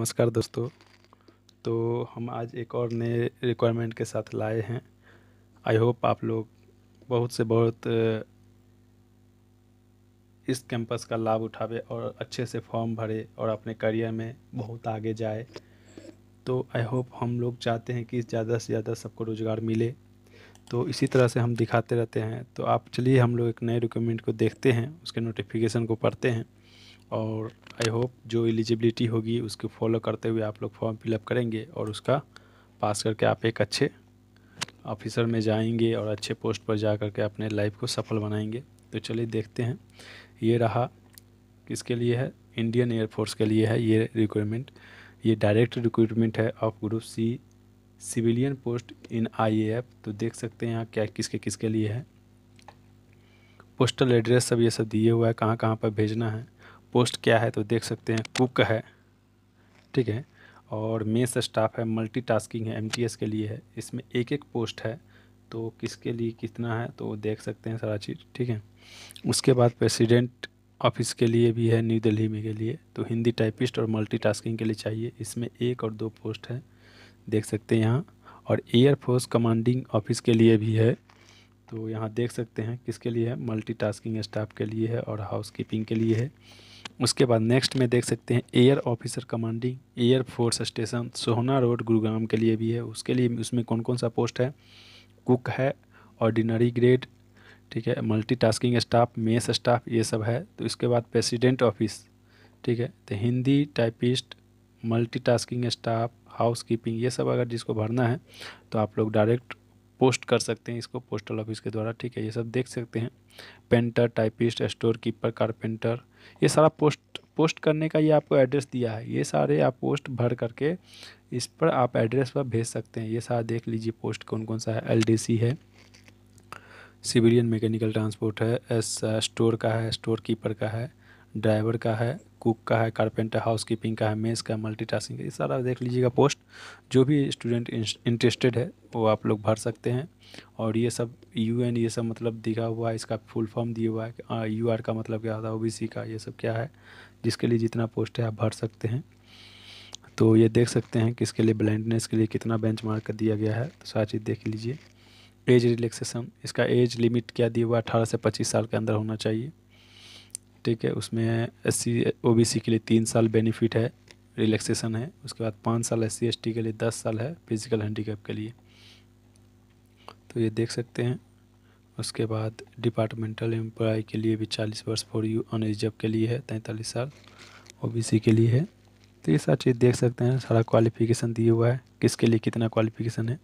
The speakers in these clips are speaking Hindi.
नमस्कार दोस्तों तो हम आज एक और नए रिक्वायरमेंट के साथ लाए हैं आई होप आप लोग बहुत से बहुत इस कैंपस का लाभ उठावे और अच्छे से फॉर्म भरे और अपने करियर में बहुत आगे जाए तो आई होप हम लोग चाहते हैं कि ज़्यादा से ज़्यादा सबको रोज़गार मिले तो इसी तरह से हम दिखाते रहते हैं तो आप चलिए हम लोग एक नए रिक्वायरमेंट को देखते हैं उसके नोटिफिकेशन को पढ़ते हैं और आई होप जो एलिजिबिलिटी होगी उसको फॉलो करते हुए आप लोग फॉर्म फिलअप करेंगे और उसका पास करके आप एक अच्छे ऑफिसर में जाएंगे और अच्छे पोस्ट पर जा करके अपने लाइफ को सफल बनाएंगे तो चलिए देखते हैं ये रहा किसके लिए है इंडियन एयरफोर्स के लिए है ये रिक्वायरमेंट ये डायरेक्ट रिक्रूटमेंट है of group C civilian post in IAF तो देख सकते हैं यहाँ क्या किसके किसके लिए है पोस्टल एड्रेस सब ये सब दिए हुआ है कहाँ कहाँ पर भेजना है पोस्ट क्या है तो देख सकते हैं कुक है ठीक है और मेस स्टाफ है मल्टीटास्किंग है एमटीएस के लिए है इसमें एक एक पोस्ट है तो किसके लिए कितना है तो देख सकते हैं सारा चीज़ ठीक है उसके बाद प्रेसिडेंट ऑफिस के लिए भी है न्यू दिल्ली में के लिए तो हिंदी टाइपिस्ट और मल्टीटास्किंग के लिए चाहिए इसमें एक और दो पोस्ट है देख सकते हैं यहाँ और एयरफोर्स कमांडिंग ऑफिस के लिए भी है तो यहाँ देख सकते हैं किसके लिए है मल्टीटास्किंग स्टाफ के लिए है और हाउसकीपिंग के लिए है उसके बाद नेक्स्ट में देख सकते हैं air officer commanding air force station Sohna road Gurugram के लिए भी है उसके लिए उसमें कौन कौन सा पोस्ट है कुक है ऑर्डिनरी ग्रेड ठीक है मल्टीटास्किंग स्टाफ मेस स्टाफ ये सब है तो इसके बाद प्रेसिडेंट ऑफिस ठीक है तो Hindi typist multitasking staff housekeeping ये सब अगर जिसको भरना है तो आप लोग डायरेक्ट पोस्ट कर सकते हैं इसको पोस्टल ऑफिस के द्वारा ठीक है ये सब देख सकते हैं painter typist storekeeper carpenter ये सारा पोस्ट पोस्ट करने का ये आपको एड्रेस दिया है ये सारे आप पोस्ट भर करके इस पर आप एड्रेस पर भेज सकते हैं ये सारा देख लीजिए पोस्ट कौन कौन सा है एल है सिविलियन मैकेनिकल ट्रांसपोर्ट है एस स्टोर का है स्टोर कीपर का है ड्राइवर का है कुक का है कारपेंटर हाउस कीपिंग का है मेस का है मल्टी टास्किंग ये सारा देख लीजिएगा पोस्ट जो भी स्टूडेंट इंटरेस्टेड है वो आप लोग भर सकते हैं और ये सब यू एन ये सब मतलब दिखा हुआ है इसका फुल फॉर्म दिया हुआ है यू आर हाँ, का मतलब क्या होता है ओ बी सी का ये सब क्या है जिसके लिए जितना पोस्ट है आप भर सकते हैं तो ये देख सकते हैं कि इसके लिए ब्लाइंडनेस के लिए कितना बेंच मार्क दिया गया है तो सारा चीज़ देख लीजिए एज रिलैक्सेशन इसका एज लिमिट क्या दिया हुआ है अठारह से पच्चीस साल के अंदर होना चाहिए ठीक है उसमें S C O B C के लिए तीन साल बेनिफिट है रिलैक्सेशन है उसके बाद पाँच साल एस सी के लिए दस साल है फिजिकल हैंडीकैप के लिए तो ये देख सकते हैं उसके बाद डिपार्टमेंटल एम्प्लॉय के लिए भी चालीस वर्ष फॉर यू अनरिजर्व के लिए है तैंतालीस साल ओबीसी के लिए है तो ये सारी चीज़ देख सकते हैं सारा क्वालिफिकेशन दिया हुआ है किसके लिए कितना क्वालिफिकेशन है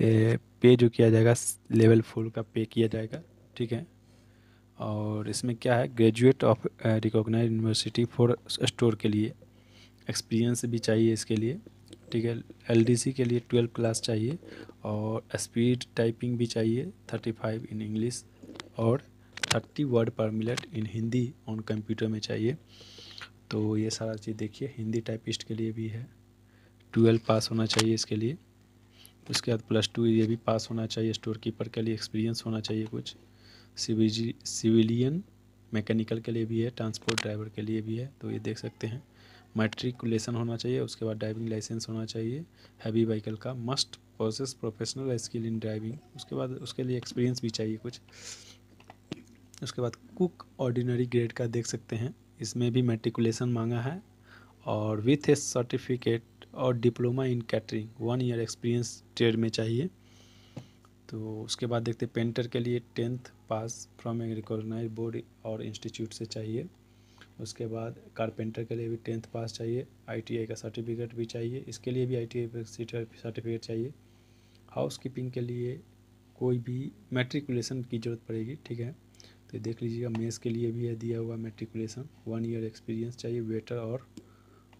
ये पे जो किया जाएगा लेवल फोर का पे किया जाएगा ठीक है और इसमें क्या है graduate of recognise university for store के लिए एक्सपीरियंस भी चाहिए इसके लिए ठीक है एलडीसी के लिए ट्वेल्व क्लास चाहिए और स्पीड टाइपिंग भी चाहिए थर्टी फाइव इन इंग्लिश और thirty word per minute in Hindi on computer में चाहिए तो ये सारा चीज़ देखिए हिंदी टाइपिस्ट के लिए भी है ट्वेल्व पास होना चाहिए इसके लिए उसके बाद प्लस टू ये भी पास होना चाहिए स्टोर कीपर के लिए एक्सपीरियंस होना चाहिए कुछ सिविलियन मैकेनिकल के लिए भी है ट्रांसपोर्ट ड्राइवर के लिए भी है तो ये देख सकते हैं मेट्रिकुलेशन होना चाहिए उसके बाद ड्राइविंग लाइसेंस होना चाहिए हैवी व्हीकल का must process professional skill in driving उसके बाद उसके लिए एक्सपीरियंस भी चाहिए कुछ उसके बाद कुक ऑर्डिनरी ग्रेड का देख सकते हैं इसमें भी मेट्रिकुलेशन मांगा है और विथ ए सर्टिफिकेट और diploma in catering one year experience trade में चाहिए तो उसके बाद देखते हैं पेंटर के लिए tenth pass from a recognise board और इंस्टीट्यूट से चाहिए उसके बाद कारपेंटर के लिए भी टेंथ पास चाहिए आईटीआई का सर्टिफिकेट भी चाहिए इसके लिए भी आईटीआई सर्टिफिकेट चाहिए हाउस कीपिंग के लिए कोई भी मेट्रिकुलेशन की ज़रूरत पड़ेगी ठीक है तो देख लीजिएगा मेस के लिए भी है दिया हुआ मेट्रिकुलेशन वन ईयर एक्सपीरियंस चाहिए वेटर और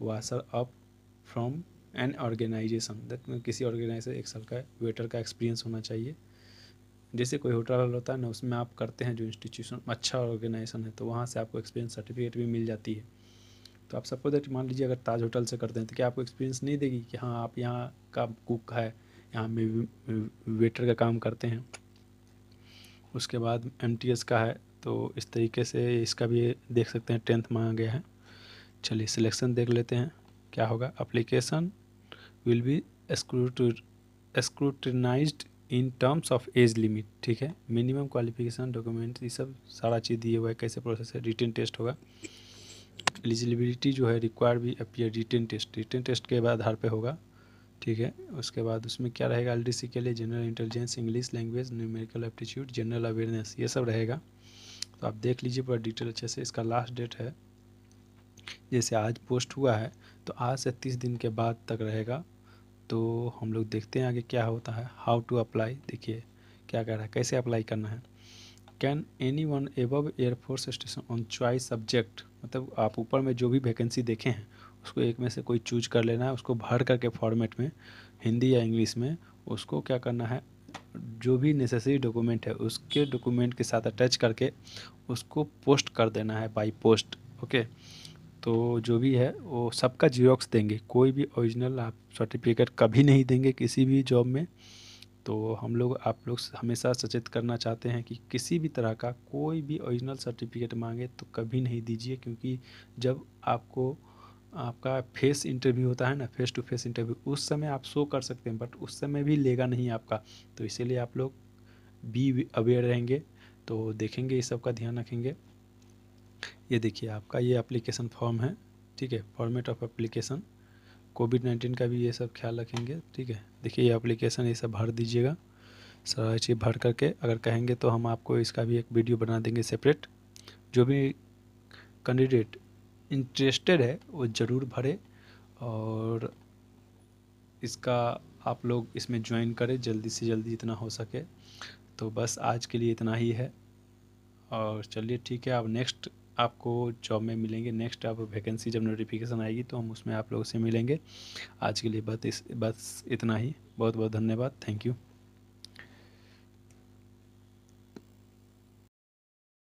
washer up from and organisation that mean किसी ऑर्गेनाइजेशन एक साल का वेटर का एक्सपीरियंस होना चाहिए जैसे कोई होटल वाला होता है ना उसमें आप करते हैं जो इंस्टीट्यूशन अच्छा ऑर्गेनाइजेशन है तो वहाँ से आपको एक्सपीरियंस सर्टिफिकेट भी मिल जाती है तो आप सपोज दैट मान लीजिए अगर ताज होटल से करते हैं तो क्या आपको एक्सपीरियंस नहीं देगी कि हाँ आप यहाँ का कुक है यहाँ में वेटर का काम करते हैं उसके बाद एम का है तो इस तरीके से इसका भी देख सकते हैं टेंथ मांगा गया है चलिए सिलेक्शन देख लेते हैं क्या होगा application will be scrutinise in terms of age limit ठीक है मिनिमम क्वालिफिकेशन डॉक्यूमेंट ये सब सारा चीज़ दिए हुआ है कैसे प्रोसेस है रिटर्न टेस्ट होगा एलिजिबिलिटी जो है रिक्वायर भी appear return test return test के आधार पर होगा ठीक है उसके बाद उसमें क्या रहेगा एल के लिए general intelligence English language numerical aptitude general awareness ये सब रहेगा तो आप देख लीजिए पूरा डिटेल अच्छे से इसका लास्ट डेट है जैसे आज पोस्ट हुआ है तो आज से तीस दिन के बाद तक रहेगा तो हम लोग देखते हैं आगे क्या होता है हाउ टू अप्लाई देखिए क्या कह रहा है कैसे अप्लाई करना है can any one above air force station on choice subject मतलब आप ऊपर में जो भी वैकेंसी देखे हैं उसको एक में से कोई चूज कर लेना है उसको भर करके फॉर्मेट में हिंदी या इंग्लिश में उसको क्या करना है जो भी नेसेसरी डॉक्यूमेंट है उसके डॉक्यूमेंट के साथ अटैच करके उसको पोस्ट कर देना है बाई पोस्ट ओके तो जो भी है वो सबका जीरोक्स देंगे कोई भी ओरिजिनल आप सर्टिफिकेट कभी नहीं देंगे किसी भी जॉब में तो हम लोग आप लोग हमेशा सचेत करना चाहते हैं कि किसी भी तरह का कोई भी ओरिजिनल सर्टिफिकेट मांगे तो कभी नहीं दीजिए क्योंकि जब आपको आपका फेस इंटरव्यू होता है ना फेस टू फेस इंटरव्यू उस समय आप शो कर सकते हैं बट उस समय भी लेगा नहीं आपका तो इसीलिए आप लोग बी अवेयर रहेंगे तो देखेंगे ये सब का ध्यान रखेंगे ये देखिए आपका ये एप्लीकेशन फॉर्म है ठीक है format of application COVID nineteen का भी ये सब ख्याल रखेंगे ठीक है देखिए ये एप्लीकेशन ये सब भर दीजिएगा सारा चीज़ भर करके अगर कहेंगे तो हम आपको इसका भी एक वीडियो बना देंगे सेपरेट जो भी कैंडिडेट इंटरेस्टेड है वो ज़रूर भरे और इसका आप लोग इसमें ज्वाइन करें जल्दी से जल्दी इतना हो सके तो बस आज के लिए इतना ही है और चलिए ठीक है आप नेक्स्ट आपको जॉब में मिलेंगे नेक्स्ट आप वैकेंसी जब नोटिफिकेशन आएगी तो हम उसमें आप लोगों से मिलेंगे आज के लिए बस इस बस इतना ही बहुत बहुत धन्यवाद थैंक यू